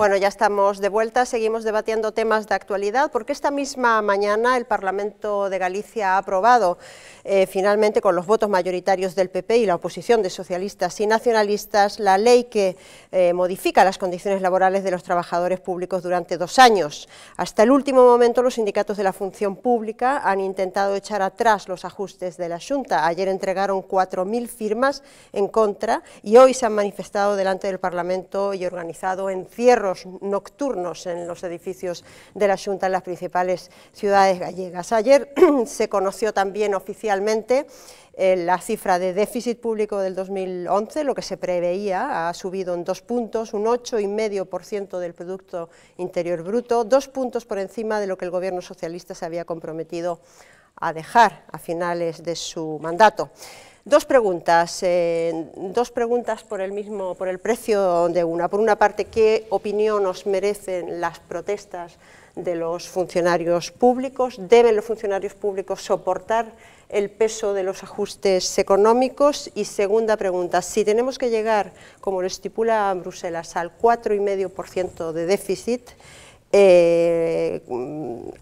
Bueno, ya estamos de vuelta, seguimos debatiendo temas de actualidad, porque esta misma mañana el Parlamento de Galicia ha aprobado, eh, finalmente con los votos mayoritarios del PP y la oposición de socialistas y nacionalistas, la ley que eh, modifica las condiciones laborales de los trabajadores públicos durante dos años. Hasta el último momento los sindicatos de la función pública han intentado echar atrás los ajustes de la Junta. Ayer entregaron 4.000 firmas en contra y hoy se han manifestado delante del Parlamento y organizado encierro nocturnos en los edificios de la Junta en las principales ciudades gallegas. Ayer se conoció también oficialmente eh, la cifra de déficit público del 2011, lo que se preveía, ha subido en dos puntos, un 8,5% del Producto Interior Bruto, dos puntos por encima de lo que el Gobierno socialista se había comprometido a dejar a finales de su mandato. Dos preguntas, eh, dos preguntas por el mismo, por el precio de una. Por una parte, ¿qué opinión os merecen las protestas de los funcionarios públicos? ¿Deben los funcionarios públicos soportar el peso de los ajustes económicos? Y segunda pregunta, si tenemos que llegar, como lo estipula Bruselas, al 4,5% de déficit, eh,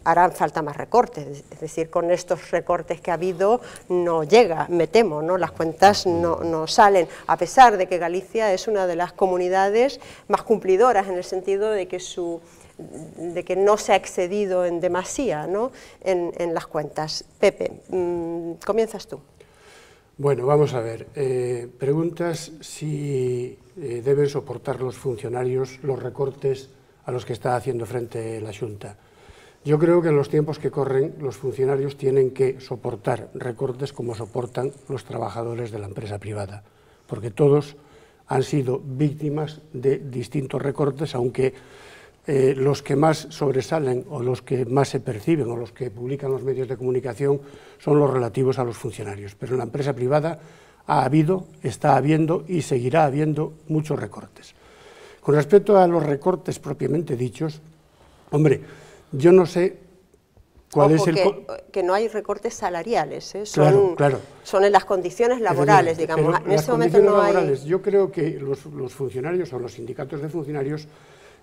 harán falta más recortes, es decir, con estos recortes que ha habido no llega, me temo, ¿no? las cuentas no, salen, a pesar de que Galicia es una de las comunidades más cumplidoras en el sentido de que su de que no se ha excedido en demasía ¿no? en, las cuentas. Pepe, mm, comienzas tú. Bueno, vamos a ver. Eh, preguntas si eh, deben soportar los funcionarios los recortes a los que está haciendo frente la Junta. Yo creo que en los tiempos que corren los funcionarios tienen que soportar recortes como soportan los trabajadores de la empresa privada, porque todos han sido víctimas de distintos recortes, aunque eh, los que más sobresalen o los que más se perciben o los que publican los medios de comunicación son los relativos a los funcionarios. Pero en la empresa privada ha habido, está habiendo y seguirá habiendo muchos recortes. Con respecto a los recortes propiamente dichos, hombre, yo no sé cuál es el... Que, que no hay recortes salariales, ¿eh? son, son en las condiciones laborales, digamos. en, ese momento no laborales, Yo creo que los, funcionarios o los sindicatos de funcionarios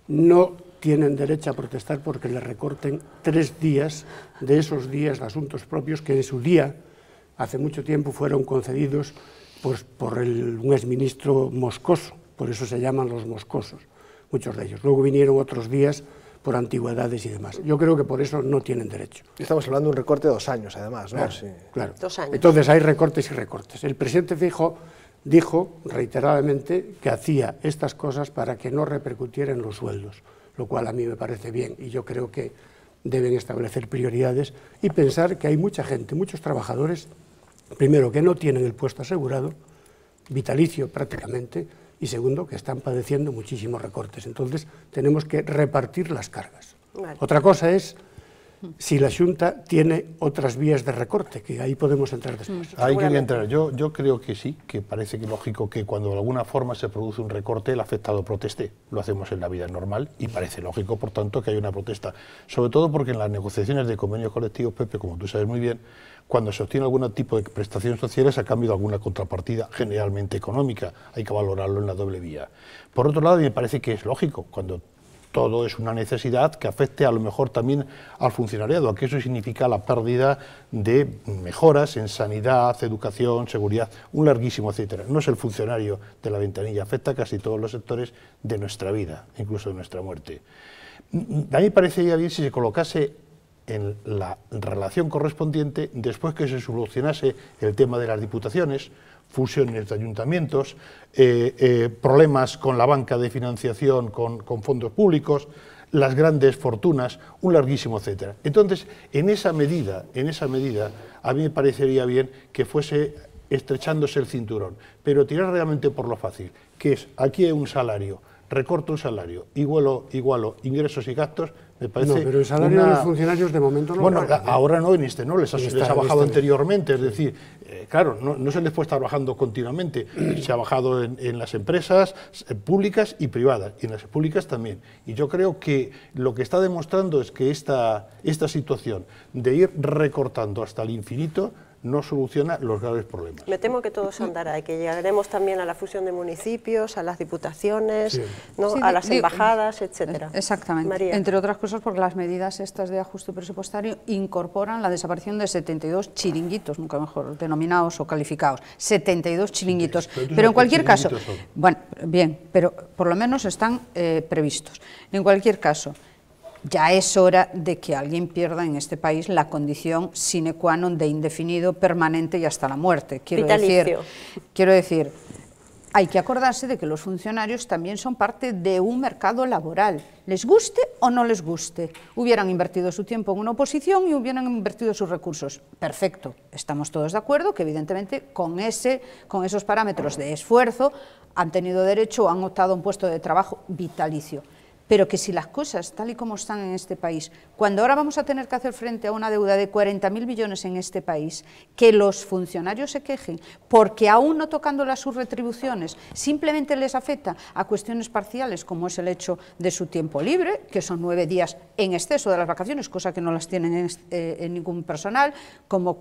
no tienen derecho a protestar porque le recorten tres días de esos días de asuntos propios que en su día, hace mucho tiempo, fueron concedidos pues, por el, un exministro moscoso por eso se llaman los moscosos, muchos de ellos. Luego vinieron otros días por antigüedades y demás. Yo creo que por eso no tienen derecho. Estamos hablando de un recorte de dos años, además, ¿no? claro. años. Entonces hay recortes y recortes. El presidente Fijo dijo reiteradamente que hacía estas cosas para que no repercutieran los sueldos, lo cual a mí me parece bien y yo creo que deben establecer prioridades y pensar que hay mucha gente, muchos trabajadores, primero que no tienen el puesto asegurado, vitalicio prácticamente, y segundo, que están padeciendo muchísimos recortes. Entonces, tenemos que repartir las cargas. Otra cosa es si la Junta tiene otras vías de recorte, que ahí podemos entrar mm. después. Ahí quería entrar. Yo, creo que sí, que parece lógico que cuando de alguna forma se produce un recorte, el afectado proteste. Lo hacemos en la vida normal y parece lógico, por tanto, que haya una protesta. Sobre todo porque en las negociaciones de convenios colectivos, Pepe, como tú sabes muy bien, cuando se obtiene algún tipo de prestaciones sociales a cambio de alguna contrapartida generalmente económica. Hay que valorarlo en la doble vía. Por otro lado, me parece que es lógico, cuando todo es una necesidad que afecte a lo mejor también al funcionariado, a que eso significa la pérdida de mejoras en sanidad, educación, seguridad, un larguísimo etcétera. No es el funcionario de la ventanilla, afecta casi todos los sectores de nuestra vida, incluso de nuestra muerte. A mí me parecería bien si se colocase en la relación correspondiente después que se solucionase el tema de las diputaciones, fusiones de ayuntamientos, eh, eh, problemas con la banca de financiación, con, fondos públicos, las grandes fortunas, un larguísimo etcétera. Entonces, en esa medida, en esa medida, a mí me parecería bien que fuese estrechándose el cinturón, pero tirar realmente por lo fácil, que es aquí hay un salario, recorto un salario, igualo, igualo ingresos y gastos, me parece. No, pero el salario de los funcionarios de momento no. Bueno, ¿eh? ahora no en este, ¿no? Les ha, bajado este anteriormente, es decir, eh, claro, no, se les puede estar bajando continuamente. Se ha bajado en, las empresas públicas y privadas, y en las públicas también. Y yo creo que lo que está demostrando es que esta situación de ir recortando hasta el infinito no soluciona los graves problemas. Me temo que todo se andará y que llegaremos también a la fusión de municipios, a las diputaciones, ¿no? a las embajadas, eh, etcétera. Exactamente. Entre otras cosas porque las medidas estas de ajuste presupuestario incorporan la desaparición de 72 chiringuitos, nunca mejor denominados o calificados, 72 chiringuitos. pero, en cualquier caso, bueno, bien, pero por lo menos están eh, previstos. En cualquier caso, ya es hora de que alguien pierda en este país la condición sine qua non de indefinido, permanente y hasta la muerte. Quiero decir, quiero decir, hay que acordarse de que los funcionarios también son parte de un mercado laboral, les guste o no les guste. Hubieran invertido su tiempo en una oposición y hubieran invertido sus recursos. Perfecto, estamos todos de acuerdo que evidentemente con, ese, con esos parámetros de esfuerzo han tenido derecho o han optado un puesto de trabajo vitalicio pero que si las cosas, tal y como están en este país, cuando ahora vamos a tener que hacer frente a una deuda de 40.000 millones en este país, que los funcionarios se quejen porque aún no tocando las sus retribuciones simplemente les afecta a cuestiones parciales, como es el hecho de su tiempo libre, que son nueve días en exceso de las vacaciones, cosa que no las tienen en, eh, ningún personal, como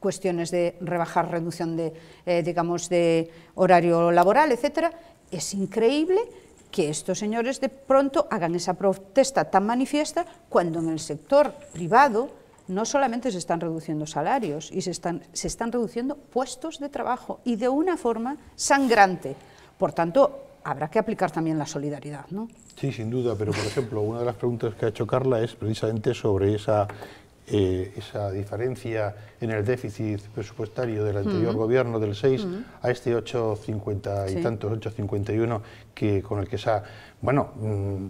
cuestiones de rebajar, reducción de, eh, digamos, de horario laboral, etcétera, es increíble que estos señores de pronto hagan esa protesta tan manifiesta cuando en el sector privado no solamente se están reduciendo salarios y se están, se están reduciendo puestos de trabajo y de una forma sangrante. Por tanto, habrá que aplicar también la solidaridad, ¿no? Sí, sin duda, pero por ejemplo, una de las preguntas que ha hecho Carla es precisamente sobre esa eh, esa diferencia en el déficit presupuestario del anterior gobierno del 6 a este 8,50 y tantos, 8,51 que con el que se Bueno, mm,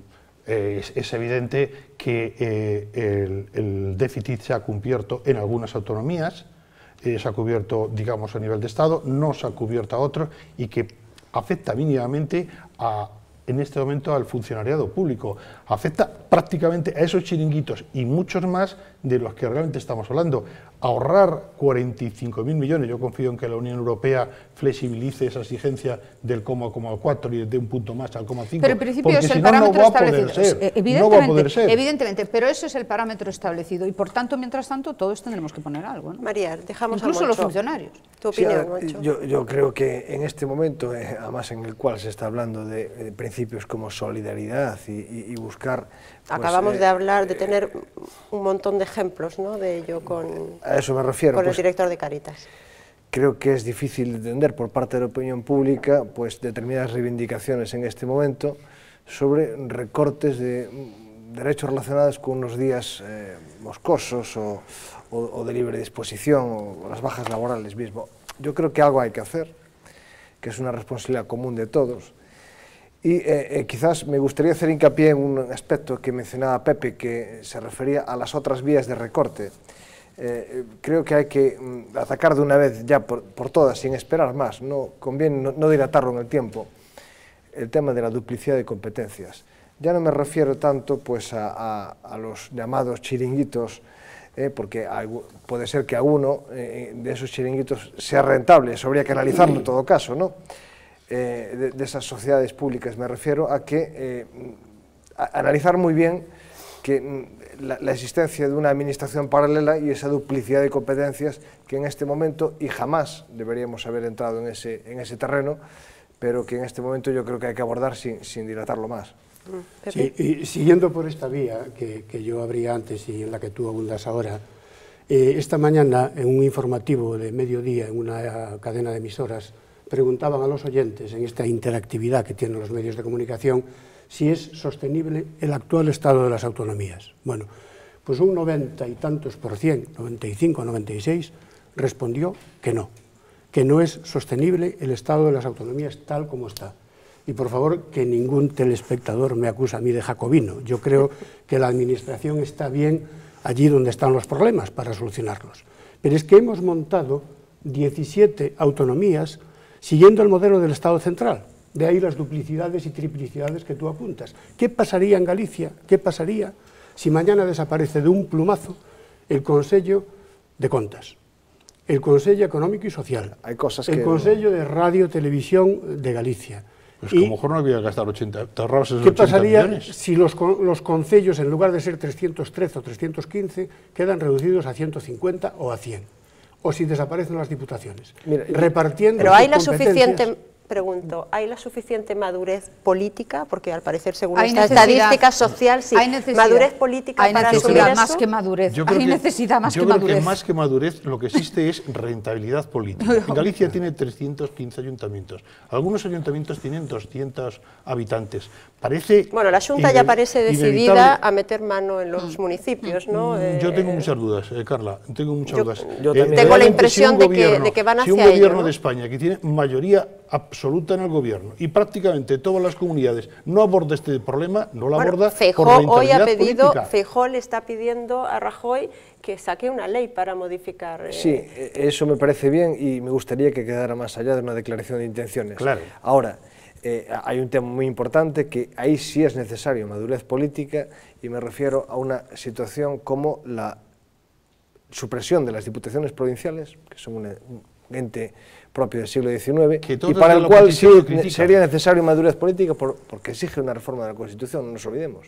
eh, es, evidente que eh, el, déficit se ha cubierto en algunas autonomías, se ha cubierto, digamos, a nivel de Estado, no se ha cubierto a otros y que afecta mínimamente a, en este momento al funcionariado público. Afecta prácticamente a esos chiringuitos y muchos más de los que realmente estamos hablando. Ahorrar 45.000 millones, yo confío en que la Unión Europea flexibilice esa exigencia del coma y de un punto más al coma Pero en principio es el parámetro establecido. evidentemente, pero ese es el parámetro establecido y por tanto, mientras tanto, todos tendremos que poner algo. María, dejamos Incluso a los funcionarios. ¿Tu opinión, yo, creo que en este momento, eh, además en el cual se está hablando de, principios como solidaridad y buscar pues, Acabamos eh, de hablar, de eh, tener un montón de ejemplos ¿no? de ello con, con el pues, director de Caritas. Creo que es difícil entender por parte de la opinión pública pues, determinadas reivindicaciones en este momento sobre recortes de derechos relacionados con unos días eh, moscosos o, o, de libre disposición o las bajas laborales mismo. Yo creo que algo hay que hacer, que es una responsabilidad común de todos y eh, eh, quizás me gustaría hacer hincapié en un aspecto que mencionaba Pepe, que se refería a las otras vías de recorte. Eh, creo que hay que mm, atacar de una vez ya por, todas, sin esperar más. No conviene no, dilatarlo en el tiempo. El tema de la duplicidad de competencias. Ya no me refiero tanto pues, a, los llamados chiringuitos, porque puede ser que alguno de esos chiringuitos sea rentable. Eso habría que analizarlo en todo caso, ¿no? Eh, de, esas sociedades públicas. Me refiero a que eh, analizar muy bien que mm, la, existencia de una administración paralela y esa duplicidad de competencias que en este momento y jamás deberíamos haber entrado en ese, terreno, pero que en este momento yo creo que hay que abordar sin, dilatarlo más. Mm, siguiendo por esta vía que, yo abría antes y en la que tú abundas ahora, eh, esta mañana en un informativo de mediodía en una cadena de emisoras, preguntaban a los oyentes en esta interactividad que tienen los medios de comunicación si es sostenible el actual estado de las autonomías. Bueno, pues un 90 y tantos por cien, 95, 96, respondió que no, que no es sostenible el estado de las autonomías tal como está. Y por favor, que ningún telespectador me acusa a mí de jacobino. Yo creo que la administración está bien allí donde están los problemas para solucionarlos. Pero es que hemos montado 17 autonomías siguiendo el modelo del Estado central. De ahí las duplicidades y triplicidades que tú apuntas. ¿Qué pasaría en Galicia? ¿Qué pasaría si mañana desaparece de un plumazo el Consejo de Contas, el Consejo Económico y Social, el Consejo de Radio y Televisión de Galicia? Pues a lo mejor no había gastar 80, ¿Qué pasaría si los, consejos, concellos, en lugar de ser 313 o 315, quedan reducidos a 150 o a 100? o si desaparecen las diputaciones. repartiendo pero hay la suficiente pregunto, ¿hay la suficiente madurez política? Porque al parecer, según esta estadística social, sí. Hay necesidad. ¿Madurez política hay para necesidad más que madurez. Yo creo que, más que madurez. más que madurez lo que existe es rentabilidad política. En Galicia tiene 315 ayuntamientos. Algunos ayuntamientos tienen 200 habitantes. Parece bueno, la Junta ya parece decidida a meter mano en los municipios, ¿no? Mm, mm, yo eh, tengo muchas dudas, eh, Carla, tengo muchas dudas. Eh, tengo la impresión de, que, de, que, van hacia Si un gobierno de España que tiene mayoría absoluta en el gobierno y prácticamente todas las comunidades no aborda este problema, no lo aborda por hoy ha pedido, Feijó le está pidiendo a Rajoy que saque una ley para modificar... Sí, e- eso me parece bien y me gustaría que quedara más allá de una declaración de intenciones. Claro. Ahora... Eh, hay un tema muy importante que ahí sí es necesario madurez política y me refiero a una situación como la supresión de las diputaciones provinciales, que son un ente propio del siglo XIX, y para el cual sí sería necesario madurez política porque exige una reforma de la Constitución, no nos olvidemos.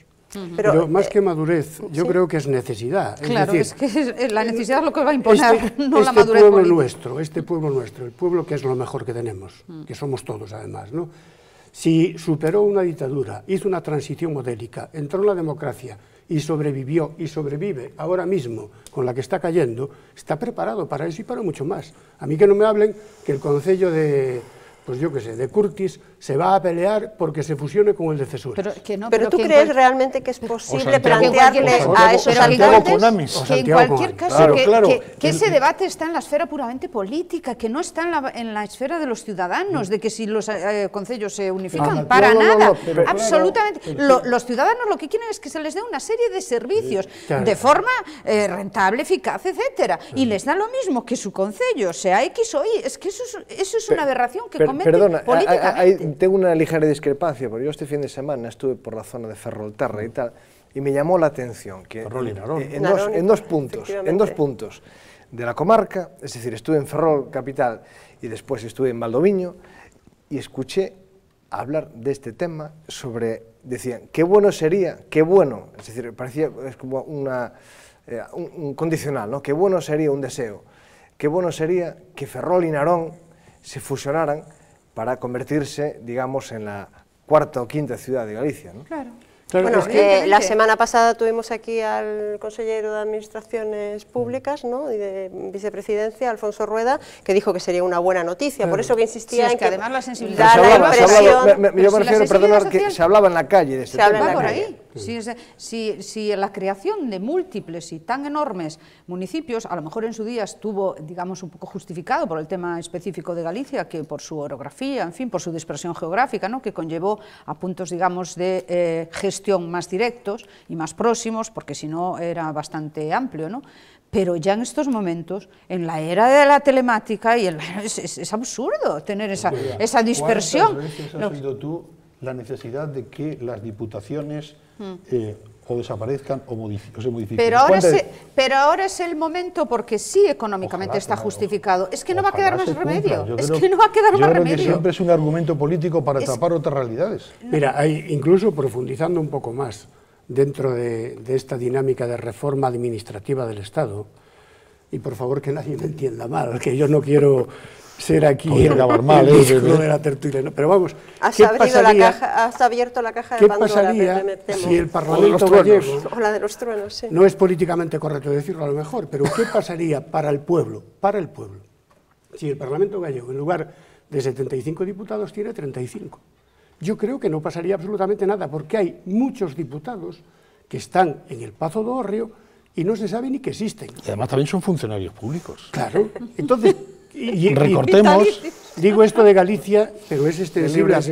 Pero, más eh, que madurez, yo creo que es necesidad. Claro, es, que la eh, necesidad es lo que va a este imponer, no la este madurez pueblo nuestro, este pueblo nuestro, el pueblo que es lo mejor que tenemos, mm. que somos todos además, ¿no? Si superó una dictadura, hizo una transición modélica, entró en la democracia y sobrevivió y sobrevive ahora mismo con la que está cayendo, está preparado para eso y para mucho más. A mí que no me hablen que el Consejo de pues yo qué sé, de Curtis, se va a pelear porque se fusione con el de Cesura Pero, que tú crees realmente que es posible plantearle a esos habitantes que en cualquier caso que, ese debate está en la esfera puramente política, que no está en la, esfera de los ciudadanos, de que si los eh, eh, concellos se unifican, para nada, absolutamente. los ciudadanos lo que quieren es que se les dé una serie de servicios de forma eh, rentable, eficaz, etcétera, y les da lo mismo que su concello sea X o Y. Es que eso es, eso es una aberración que Perdona, tengo una ligera discrepancia, porque yo este fin de semana estuve por la zona de Ferrolterra y mm. tal, y me llamó la atención que En, dos, puntos, en dos puntos de la comarca, es decir, estuve en Ferrol capital y después estuve en Valdoviño y escuché hablar de este tema sobre decían qué bueno sería, qué bueno, es decir, parecía es como una eh, un, un, condicional, ¿no? Qué bueno sería un deseo, qué bueno sería que Ferrol y Narón se fusionaran para convertirse, digamos, en la cuarta o quinta ciudad de Galicia. Claro. bueno, la semana pasada tuvimos aquí al consejero de Administraciones Públicas ¿no? y de Vicepresidencia, Alfonso Rueda, que dijo que sería una buena noticia, por eso que insistía en que, además la sensibilidad, yo que se hablaba en la calle de este se tema. Si, es, la creación de múltiples y tan enormes municipios, a lo mejor en su día estuvo, digamos, un poco justificado por el tema específico de Galicia, que por su orografía, en fin, por su dispersión geográfica, ¿no? que conllevó a puntos, digamos, de eh, gestión más directos y más próximos, porque si no era bastante amplio, ¿no? Pero ya en estos momentos, en la era de la telemática, y es, absurdo tener esa, esa dispersión. has oído tú la necesidad de que las diputaciones hmm. eh, o desaparezcan o, se modifiquen. Pero ahora, pero ahora es el momento porque sí económicamente está justificado. Es que no va a quedar más remedio. es que no va a quedar más remedio. siempre es un argumento político para tapar otras realidades. Mira, hay, incluso profundizando un poco más dentro de esta dinámica de reforma administrativa del Estado, y por favor que nadie me entienda mal, que yo no quiero ser aquí el, mal, ¿eh? la tertulia. Pero vamos, has, abierto la caja, has abierto la caja de ¿qué pasaría si el Parlamento gallego... O la de los truenos, sí. No es políticamente correcto decirlo a lo mejor, pero ¿qué pasaría para el pueblo? Para el pueblo. Si el Parlamento gallego, en lugar de 75 diputados, tiene 35. Yo creo que no pasaría absolutamente nada, porque hay muchos diputados que están en el Pazo de Orrio y no se sabe ni que existen. Y además también son funcionarios públicos. Claro. Entonces, y, recortemos. digo esto de Galicia, pero es extensible a,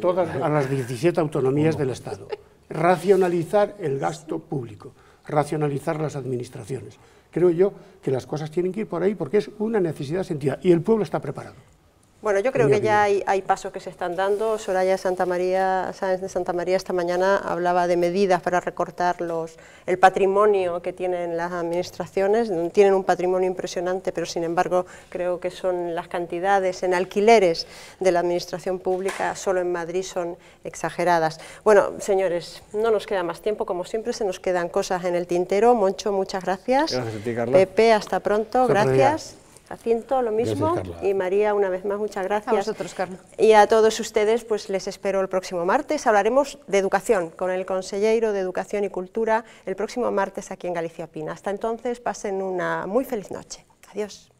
todas a las 17 autonomías del Estado. Racionalizar el gasto público, racionalizar las administraciones. Creo yo que las cosas tienen que ir por ahí porque es una necesidad sentida y el pueblo está preparado. Bueno, yo creo que ya hay, pasos que se están dando. Soraya Santa María, Sáenz de Santa María esta mañana hablaba de medidas para recortar los, el patrimonio que tienen las administraciones. Tienen un patrimonio impresionante, pero sin embargo creo que son las cantidades en alquileres de la administración pública solo en Madrid son exageradas. Bueno, señores, no nos queda más tiempo. Como siempre se nos quedan cosas en el tintero. Moncho, muchas gracias. Gracias a ti, Pepe, hasta pronto. gracias. Jacinto, lo mismo. y María, una vez más, muchas gracias. A vosotros, Carlos Y a todos ustedes, pues les espero el próximo martes. Hablaremos de educación con el consejero de Educación y Cultura el próximo martes aquí en Galicia Pina. Hasta entonces, pasen una muy feliz noche. Adiós.